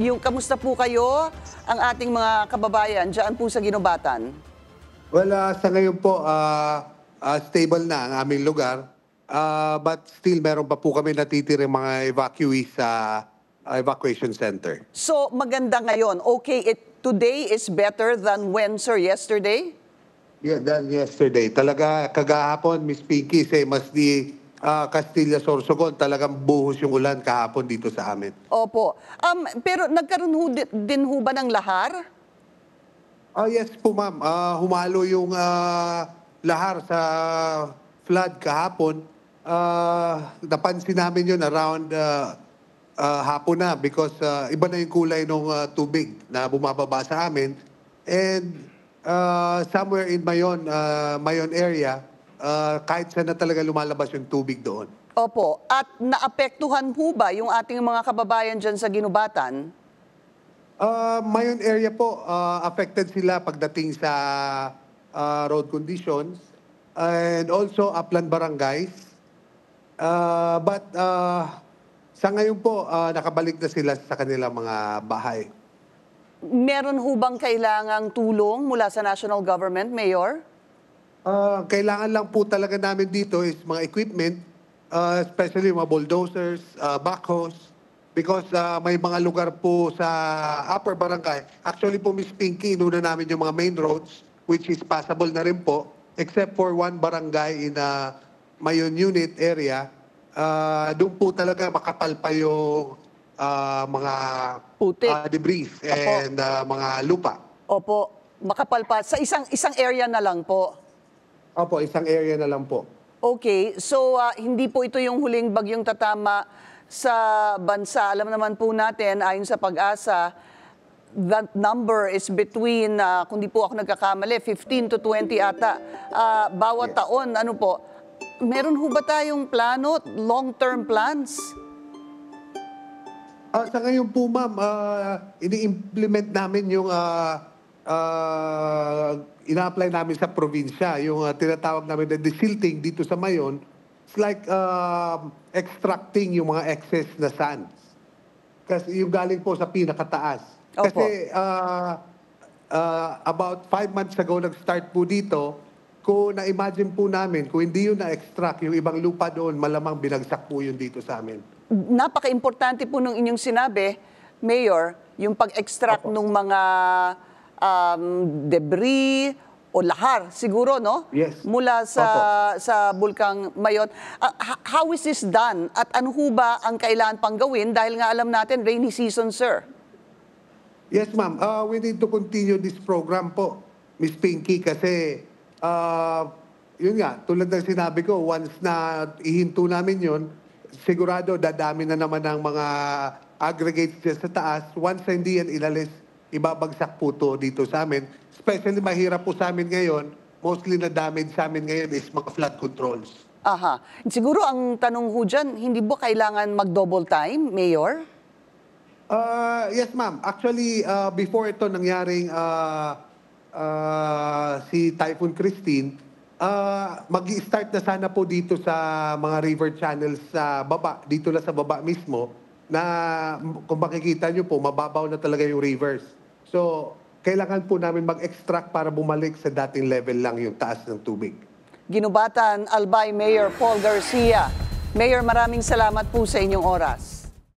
yung kamusta po kayo ang ating mga kababayan diyan po sa Ginobatan? Well, uh, sa ngayon po, uh, uh, stable na ang aming lugar. Uh, but still, meron pa po kami natitirang mga evacuees sa uh, evacuation center. So, maganda ngayon. Okay, it, today is better than when, sir, yesterday? Yeah, than yesterday. Talaga, kagahapon, Miss Pinky, say, mas di uh, Castilla Sorsogon, talagang buhos yung ulan kahapon dito sa amin. Opo. Um, pero nagkaroon ho din ho ba ng lahar? Ah, uh, yes po ma'am. Uh, humalo yung uh, lahar sa flood kahapon. Uh, napansin namin yun around uh, uh, hapon na because uh, iba na yung kulay ng uh, tubig na bumababa sa amin. And uh, somewhere in Mayon, uh, Mayon area, uh, kahit saan na talaga lumalabas yung tubig doon. Opo. At naapektuhan po ba yung ating mga kababayan dyan sa Ginubatan? Uh, Mayon area po, uh, affected sila pagdating sa uh, road conditions and also upland barangays. Uh, but uh, sa ngayon po, uh, nakabalik na sila sa kanilang mga bahay meron hubang kailangang tulong mula sa national government, Mayor? Uh, kailangan lang po talaga namin dito is mga equipment, uh, especially mga bulldozers, uh, backhoes, because uh, may mga lugar po sa upper barangay. Actually po, Miss Pinky, inuna namin yung mga main roads, which is passable na rin po, except for one barangay in a Mayon Unit area. Uh, doon po talaga makapal pa yung uh, mga Uh, debris and uh, mga lupa. Opo, makapal pa. Sa isang, isang area na lang po. Opo, isang area na lang po. Okay, so uh, hindi po ito yung huling bagyong tatama sa bansa. Alam naman po natin, ayon sa pag-asa, that number is between, uh, kung di po ako nagkakamali, 15 to 20 ata. Uh, bawat yes. taon, ano po, meron ho ba tayong plano, long-term plans? Uh, sa ngayon po, ma'am, uh, ini-implement namin yung uh, uh, ina-apply namin sa probinsya, yung uh, tinatawag namin na desilting dito sa Mayon, it's like uh, extracting yung mga excess na sands. Kasi yung galing po sa pinakataas. Opo. Kasi uh, uh, about five months ago, nag-start po dito, kung na-imagine po namin, kung hindi yun na-extract, yung ibang lupa doon, malamang binagsak po yun dito sa amin. Napaka-importante po nung inyong sinabi, Mayor, yung pag-extract ng mga um, debris o lahar siguro no yes. mula sa Opo. sa bulkang Mayon uh, how is this done at ano ho ba ang kailangan pang gawin dahil nga alam natin rainy season sir Yes ma'am uh, we need to continue this program po Miss Pinky kasi uh, yun nga tulad ng sinabi ko once na ihinto namin yun sigurado dadami na naman ang mga aggregates sa taas once hindi yan ilalis ibabagsak po to dito sa amin. Especially mahirap po sa amin ngayon, mostly na damage sa amin ngayon is mga flood controls. Aha. Siguro ang tanong ho dyan, hindi ba kailangan mag-double time, Mayor? Uh, yes, ma'am. Actually, uh, before ito nangyaring uh, uh, si Typhoon Christine, uh, mag-start na sana po dito sa mga river channels sa baba, dito na sa baba mismo, na kung makikita nyo po, mababaw na talaga yung rivers. So, kailangan po namin mag-extract para bumalik sa dating level lang yung taas ng tubig. Ginubatan, Albay Mayor Paul Garcia. Mayor, maraming salamat po sa inyong oras.